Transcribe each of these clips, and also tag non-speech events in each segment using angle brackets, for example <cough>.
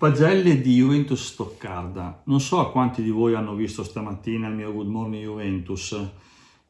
Pagelle di Juventus Stoccarda. Non so a quanti di voi hanno visto stamattina il mio Good Morning Juventus.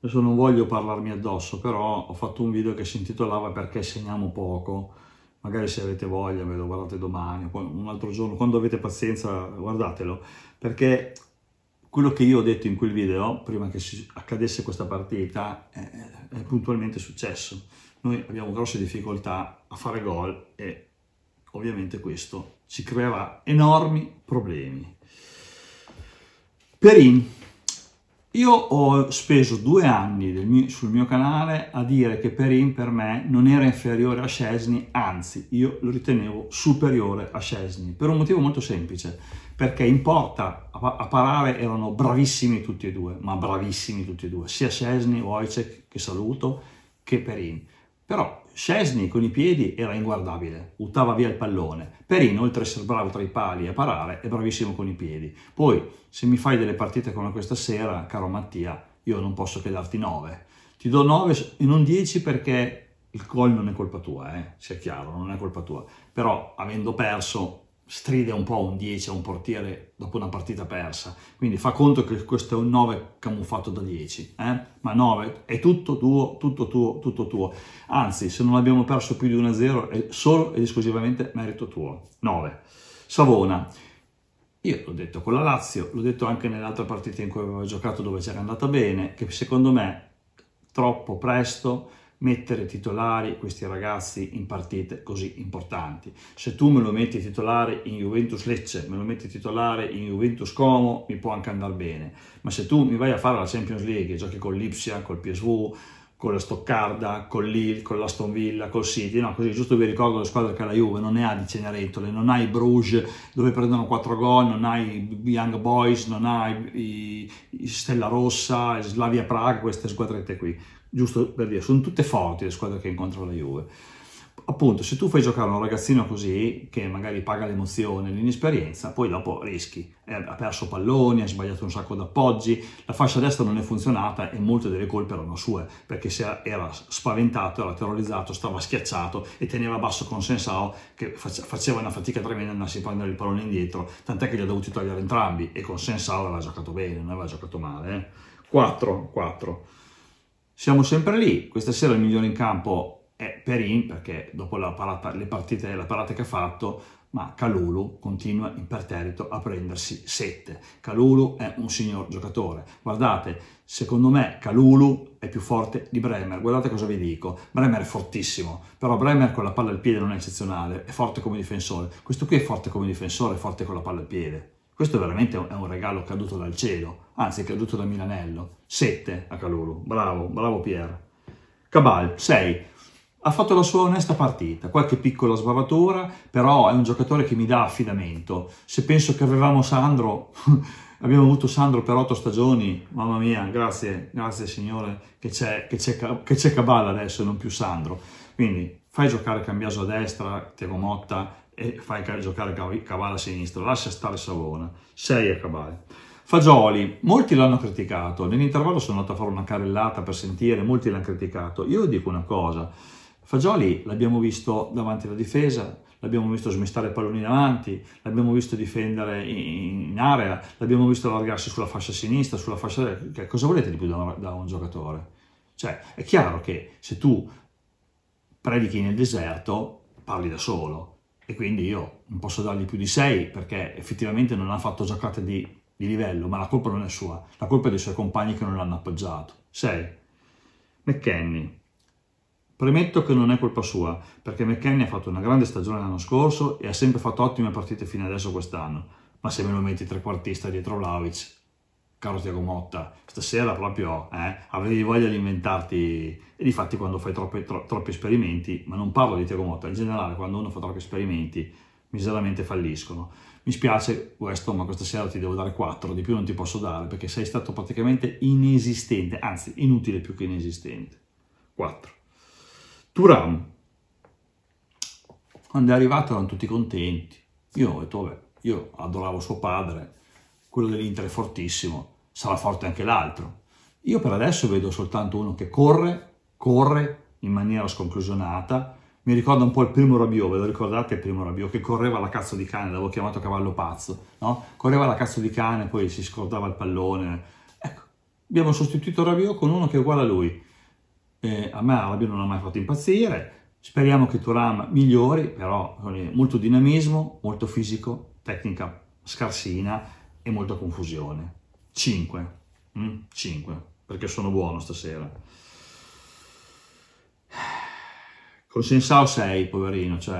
Adesso non voglio parlarmi addosso, però ho fatto un video che si intitolava Perché segniamo poco. Magari se avete voglia ve lo guardate domani o un altro giorno, quando avete pazienza guardatelo. Perché quello che io ho detto in quel video, prima che accadesse questa partita, è, è puntualmente successo. Noi abbiamo grosse difficoltà a fare gol e ovviamente questo ci creerà enormi problemi. Perin, io ho speso due anni mio, sul mio canale a dire che Perin per me non era inferiore a Scesni, anzi io lo ritenevo superiore a Scesni, per un motivo molto semplice, perché in porta a, a parare erano bravissimi tutti e due, ma bravissimi tutti e due, sia Scesni, Wojciech che saluto, che Perin. Però Scesni con i piedi era inguardabile, buttava via il pallone. Perino oltre a essere bravo tra i pali a parare è bravissimo con i piedi. Poi se mi fai delle partite come questa sera, caro Mattia, io non posso che darti 9. Ti do 9 e non 10 perché il gol non è colpa tua, eh? sia chiaro, non è colpa tua. Però avendo perso stride un po' un 10 a un portiere dopo una partita persa. Quindi fa conto che questo è un 9 camuffato da 10, eh? ma 9 è tutto tuo, tutto tuo, tutto tuo. Anzi, se non abbiamo perso più di 1-0 è solo ed esclusivamente merito tuo. 9. Savona. Io l'ho detto con la Lazio, l'ho detto anche nell'altra partita in cui avevo giocato dove c'era andata bene, che secondo me troppo presto mettere titolari questi ragazzi in partite così importanti. Se tu me lo metti titolare in Juventus Lecce, me lo metti titolare in Juventus Como, mi può anche andare bene, ma se tu mi vai a fare la Champions League, giochi con l'Ipsia, col PSV, con la Stoccarda, con l'Il, con l'Aston Villa, col City, no? così giusto vi ricordo la squadra che ha la Juve, non ne ha di Cenerentola, non hai Bruges dove prendono 4 gol, non hai Young Boys, non hai Stella Rossa, Slavia Praga, queste squadrette qui, giusto per dire, sono tutte forti le squadre che incontrano la Juve appunto, se tu fai giocare un ragazzino così, che magari paga l'emozione, l'inesperienza, poi dopo rischi. Eh, ha perso palloni, ha sbagliato un sacco d'appoggi, la fascia destra non è funzionata e molte delle colpe erano sue, perché se era spaventato, era terrorizzato, stava schiacciato e teneva basso con Sensao, che faceva una fatica tremenda andarsi a prendere il pallone indietro, tant'è che li ha dovuti togliere entrambi e con Sensao aveva giocato bene, non aveva giocato male. 4, eh. 4. Siamo sempre lì, questa sera il migliore in campo è Perin perché dopo la parata, le partite e le parate che ha fatto, ma Calulu continua imperterrito a prendersi 7. Calulu è un signor giocatore. Guardate, secondo me Calulu è più forte di Bremer. Guardate cosa vi dico. Bremer è fortissimo, però Bremer con la palla al piede non è eccezionale, è forte come difensore. Questo qui è forte come difensore, è forte con la palla al piede. Questo veramente è un regalo caduto dal cielo, anzi è caduto da Milanello. 7 a Calulu. Bravo, bravo Pier. Cabal, 6 ha fatto la sua onesta partita, qualche piccola sbavatura, però è un giocatore che mi dà affidamento. Se penso che avevamo Sandro, <laughs> abbiamo avuto Sandro per otto stagioni, mamma mia, grazie, grazie signore, che c'è, che c'è, Caballa adesso e non più Sandro. Quindi fai giocare Cambiaso a destra, Tiago Motta, e fai giocare Caballa a sinistra, lascia stare Savona, sei a Caballa. Fagioli, molti l'hanno criticato, nell'intervallo sono andato a fare una carellata per sentire, molti l'hanno criticato. Io dico una cosa, Fagioli l'abbiamo visto davanti alla difesa, l'abbiamo visto smistare palloni in avanti, l'abbiamo visto difendere in, in area, l'abbiamo visto allargarsi sulla fascia sinistra, sulla fascia destra. Cioè, cosa volete di più da un, da un giocatore? Cioè, è chiaro che se tu predichi nel deserto, parli da solo. E quindi io non posso dargli più di 6 perché effettivamente non ha fatto giocate di, di, livello, ma la colpa non è sua, la colpa è dei suoi compagni che non l'hanno appoggiato. 6. McKenny. Premetto che non è colpa sua, perché McKenny ha fatto una grande stagione l'anno scorso e ha sempre fatto ottime partite fino adesso quest'anno, ma se me lo metti trequartista dietro Vlaovic, caro Tiago Motta, stasera proprio eh, avevi voglia di inventarti, e difatti quando fai troppi, tro, troppi esperimenti, ma non parlo di Tiago Motta, in generale quando uno fa troppi esperimenti miseramente falliscono. Mi spiace questo, ma questa sera ti devo dare 4, di più non ti posso dare, perché sei stato praticamente inesistente, anzi inutile più che inesistente. 4. Turam. Quando è arrivato erano tutti contenti. Io ho detto, vabbè, io adoravo suo padre, quello dell'Inter è fortissimo, sarà forte anche l'altro. Io per adesso vedo soltanto uno che corre, corre in maniera sconclusionata. Mi ricorda un po' il primo Rabiot, ve lo ricordate il primo Rabiot che correva la cazzo di cane, l'avevo chiamato cavallo pazzo, no? Correva la cazzo di cane, poi si scordava il pallone. Ecco, abbiamo sostituito Rabiot con uno che è uguale a lui eh, a me Arabia non ha mai fatto impazzire, speriamo che Turam migliori, però molto dinamismo, molto fisico, tecnica scarsina e molta confusione. 5, mm, 5, perché sono buono stasera. Col Sensao 6, poverino, cioè,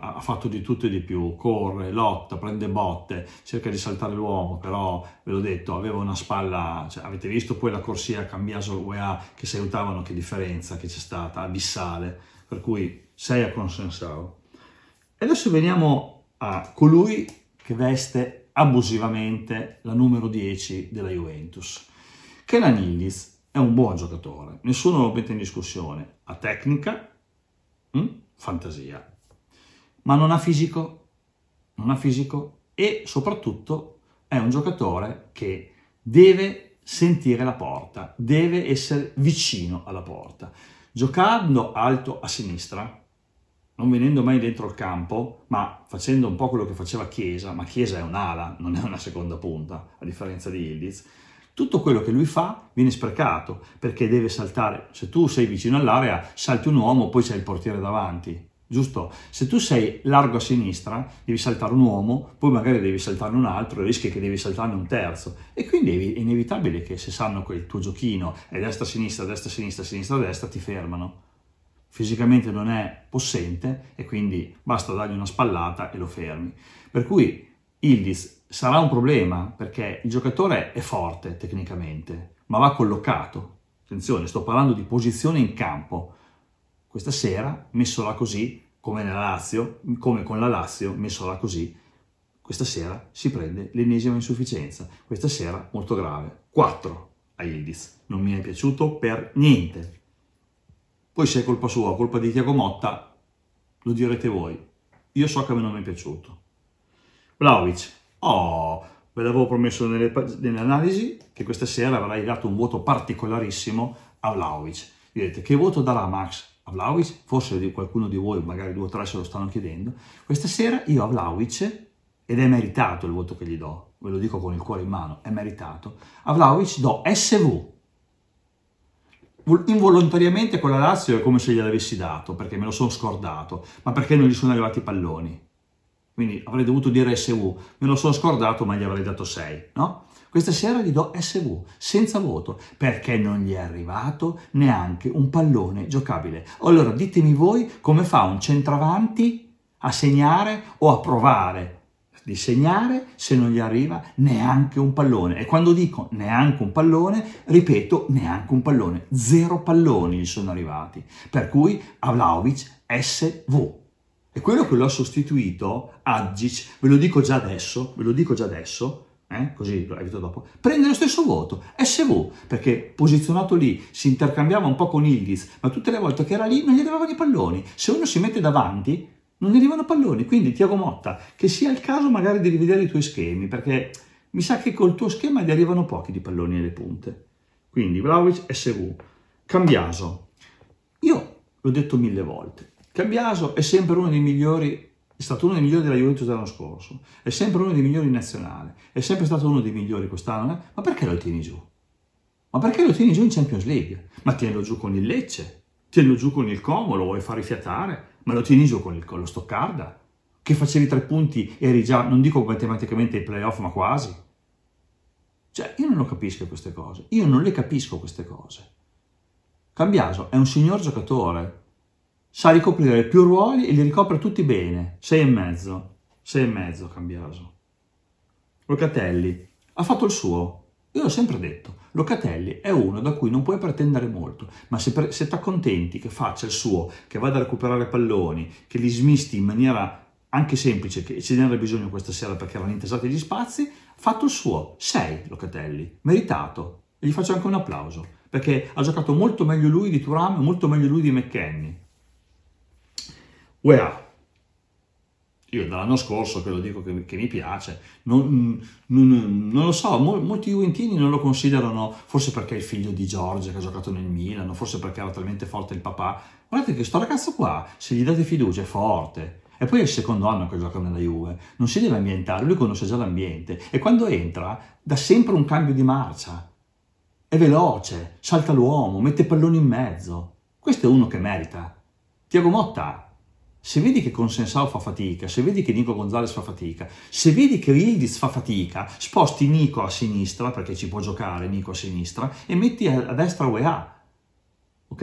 ha fatto di tutto e di più, corre, lotta, prende botte, cerca di saltare l'uomo, però ve l'ho detto, aveva una spalla, cioè, avete visto poi la corsia Cambiaso UEA che si aiutavano, che differenza che c'è stata, abissale, per cui 6 a con Sensao. E adesso veniamo a colui che veste abusivamente la numero 10 della Juventus. Kenan Illis è un buon giocatore, nessuno lo mette in discussione, ha tecnica, Mm? Fantasia. Ma non ha fisico, non ha fisico e soprattutto è un giocatore che deve sentire la porta, deve essere vicino alla porta. Giocando alto a sinistra, non venendo mai dentro il campo, ma facendo un po' quello che faceva Chiesa, ma Chiesa è un'ala, non è una seconda punta, a differenza di Ildiz, tutto quello che lui fa viene sprecato perché deve saltare. Se tu sei vicino all'area, salti un uomo, poi c'è il portiere davanti, giusto? Se tu sei largo a sinistra, devi saltare un uomo, poi magari devi saltare un altro, rischi che devi saltare un terzo. E quindi è inevitabile che se sanno quel tuo giochino è destra-sinistra, destra-sinistra, sinistra-destra, ti fermano. Fisicamente non è possente e quindi basta dargli una spallata e lo fermi. Per cui Illis sarà un problema perché il giocatore è forte tecnicamente, ma va collocato. Attenzione, sto parlando di posizione in campo. Questa sera, messo là così, come nella Lazio, come con la Lazio, messo là così, questa sera si prende l'ennesima insufficienza. Questa sera molto grave. 4 a Illis. Non mi è piaciuto per niente. Poi se è colpa sua, colpa di Tiago Motta, lo direte voi. Io so che a me non mi è piaciuto. Vlaovic, oh, ve l'avevo promesso nelle analisi che questa sera avrei dato un voto particolarissimo a Vlaovic. Direte, che voto darà Max a Vlaovic? Forse qualcuno di voi, magari due o tre se lo stanno chiedendo. Questa sera io a Vlaovic, ed è meritato il voto che gli do, ve lo dico con il cuore in mano, è meritato, a Vlaovic do SV, involontariamente con la Lazio è come se gliel'avessi dato, perché me lo sono scordato, ma perché non gli sono arrivati i palloni quindi avrei dovuto dire SV, me lo sono scordato ma gli avrei dato 6, no? Questa sera gli do SV, senza voto, perché non gli è arrivato neanche un pallone giocabile. Allora ditemi voi come fa un centravanti a segnare o a provare di segnare se non gli arriva neanche un pallone. E quando dico neanche un pallone, ripeto neanche un pallone. Zero palloni gli sono arrivati. Per cui Avlaovic SV. E quello che lo sostituito, Aggic, ve lo dico già adesso, ve lo dico già adesso, eh, così lo evito dopo, prende lo stesso voto, SV, perché posizionato lì si intercambiava un po' con Ildiz, ma tutte le volte che era lì non gli arrivavano i palloni. Se uno si mette davanti, non gli arrivano palloni. Quindi, Tiago Motta, che sia il caso magari di rivedere i tuoi schemi, perché mi sa che col tuo schema gli arrivano pochi di palloni alle punte. Quindi, Vlaovic, SV. Cambiaso. Io l'ho detto mille volte, Cambiaso è sempre uno dei migliori, è stato uno dei migliori della Juventus dell'anno scorso, è sempre uno dei migliori in nazionale, è sempre stato uno dei migliori quest'anno, eh? ma perché lo tieni giù? Ma perché lo tieni giù in Champions League? Ma tienilo giù con il Lecce, tienilo giù con il Como, lo vuoi far rifiatare, ma lo tieni giù con, il, con lo Stoccarda, che facevi tre punti e eri già, non dico matematicamente ai playoff, ma quasi. Cioè, io non lo capisco queste cose, io non le capisco queste cose. Cambiaso è un signor giocatore, sa ricoprire più ruoli e li ricopre tutti bene. Sei e mezzo, Sei e mezzo Cambiaso. Locatelli ha fatto il suo. Io l'ho sempre detto, Locatelli è uno da cui non puoi pretendere molto, ma se, se ti accontenti che faccia il suo, che vada a recuperare palloni, che li smisti in maniera anche semplice, che ce n'era bisogno questa sera perché erano intesati gli spazi, fatto il suo. Sei, Locatelli, meritato. E gli faccio anche un applauso, perché ha giocato molto meglio lui di Turam e molto meglio lui di McKenny. UEA, io dall'anno scorso che lo dico che, che mi piace, non, non, non lo so, mol, molti juventini non lo considerano, forse perché è il figlio di Giorgio che ha giocato nel Milano, forse perché era talmente forte il papà. Guardate che sto ragazzo qua, se gli date fiducia, è forte. E poi è il secondo anno che gioca nella Juve, non si deve ambientare, lui conosce già l'ambiente e quando entra dà sempre un cambio di marcia. È veloce, salta l'uomo, mette palloni in mezzo. Questo è uno che merita. Tiago Motta se vedi che Consensao fa fatica, se vedi che Nico Gonzalez fa fatica, se vedi che Ildiz fa fatica, sposti Nico a sinistra, perché ci può giocare Nico a sinistra, e metti a, a destra UEA, ok?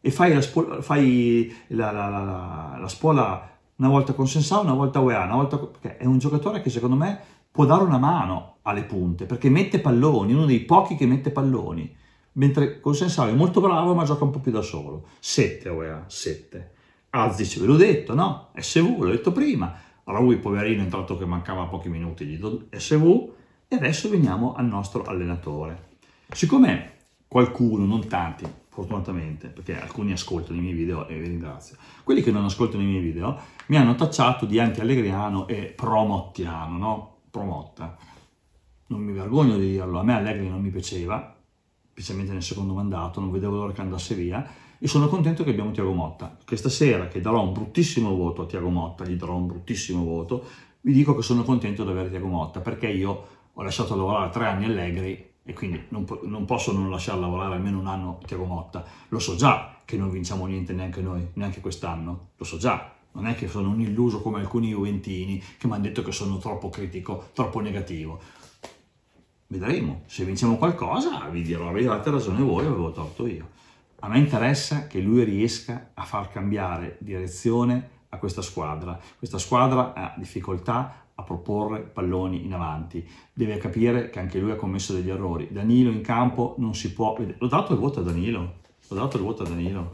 E fai la, spo fai la, la, la scuola una volta Consensao, una volta UEA, una volta... perché è un giocatore che secondo me può dare una mano alle punte, perché mette palloni, uno dei pochi che mette palloni, mentre Consensao è molto bravo ma gioca un po' più da solo. 7 UEA, 7 Azic ve l'ho detto, no? SV, l'ho detto prima. Raui, poverino, è entrato che mancava pochi minuti, gli do SV. E adesso veniamo al nostro allenatore. Siccome qualcuno, non tanti, fortunatamente, perché alcuni ascoltano i miei video e vi ringrazio, quelli che non ascoltano i miei video mi hanno tacciato di anti-allegriano e promottiano, no? Promotta. Non mi vergogno di dirlo, a me Allegri non mi piaceva, specialmente nel secondo mandato, non vedevo l'ora che andasse via e sono contento che abbiamo Tiago Motta. Questa sera che darò un bruttissimo voto a Tiago Motta, gli darò un bruttissimo voto, vi dico che sono contento di avere Tiago Motta perché io ho lasciato lavorare tre anni Allegri e quindi non, non posso non lasciar lavorare almeno un anno Tiago Motta. Lo so già che non vinciamo niente neanche noi, neanche quest'anno, lo so già. Non è che sono un illuso come alcuni juventini che mi hanno detto che sono troppo critico, troppo negativo vedremo. Se vinciamo qualcosa vi dirò, avete ragione voi, avevo torto io. A me interessa che lui riesca a far cambiare direzione a questa squadra. Questa squadra ha difficoltà a proporre palloni in avanti. Deve capire che anche lui ha commesso degli errori. Danilo in campo non si può... L'ho dato il voto a Danilo? L'ho dato il voto a Danilo?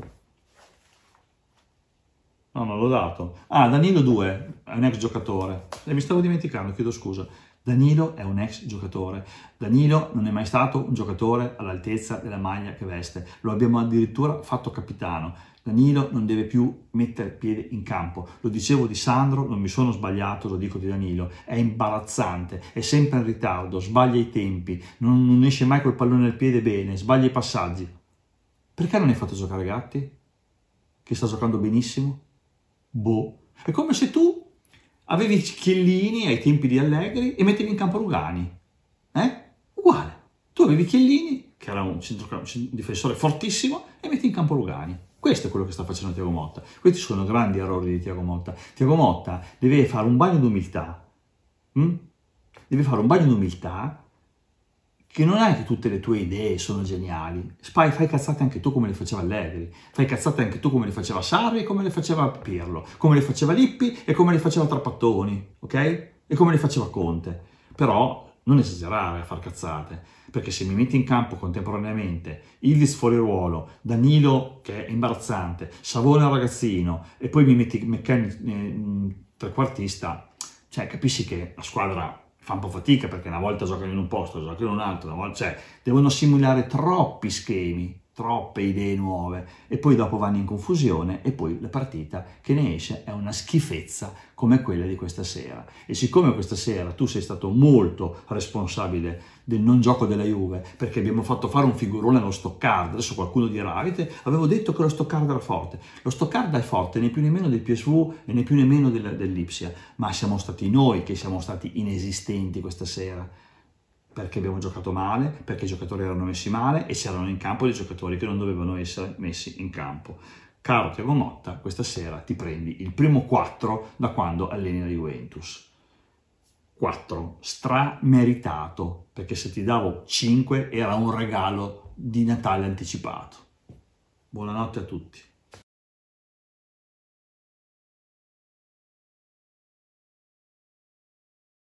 No, non l'ho dato. Ah, Danilo 2, è un ex giocatore. E eh, mi stavo dimenticando, chiedo scusa. Danilo è un ex giocatore. Danilo non è mai stato un giocatore all'altezza della maglia che veste. Lo abbiamo addirittura fatto capitano. Danilo non deve più mettere piede in campo. Lo dicevo di Sandro, non mi sono sbagliato, lo dico di Danilo. È imbarazzante, è sempre in ritardo, sbaglia i tempi, non, non esce mai col pallone al piede bene, sbaglia i passaggi. Perché non hai fatto giocare Gatti? Che sta giocando benissimo? Boh. È come se tu Avevi Chiellini ai tempi di Allegri e mettevi in campo Rugani. Eh? Uguale. Tu avevi Chiellini, che era un, un difensore fortissimo, e metti in campo Rugani. Questo è quello che sta facendo Tiago Motta. Questi sono grandi errori di Tiago Motta. Tiago Motta deve fare un bagno d'umiltà. Mm? Deve fare un bagno d'umiltà che non è che tutte le tue idee sono geniali, Spy, fai cazzate anche tu come le faceva Allegri, fai cazzate anche tu come le faceva Sarri e come le faceva Pirlo, come le faceva Lippi e come le faceva Trapattoni, ok? E come le faceva Conte. Però non esagerare a far cazzate, perché se mi metti in campo contemporaneamente Illis fuori ruolo, Danilo che è imbarazzante, Savone ragazzino e poi mi metti McCann eh, mm, trequartista, cioè capisci che la squadra fa un po' fatica perché una volta giocano in un posto, giocano in un altro, una volta, cioè devono simulare troppi schemi troppe idee nuove e poi dopo vanno in confusione e poi la partita che ne esce è una schifezza come quella di questa sera. E siccome questa sera tu sei stato molto responsabile del non gioco della Juve, perché abbiamo fatto fare un figurone allo Stoccarda, adesso qualcuno dirà, avete, avevo detto che lo Stoccarda era forte, lo Stoccarda è forte né più né meno del PSV e né più né meno dell'Ipsia, ma siamo stati noi che siamo stati inesistenti questa sera perché abbiamo giocato male, perché i giocatori erano messi male e c'erano in campo dei giocatori che non dovevano essere messi in campo. Caro Tiago Motta, questa sera ti prendi il primo 4 da quando alleni la Juventus. 4, strameritato, perché se ti davo 5 era un regalo di Natale anticipato. Buonanotte a tutti.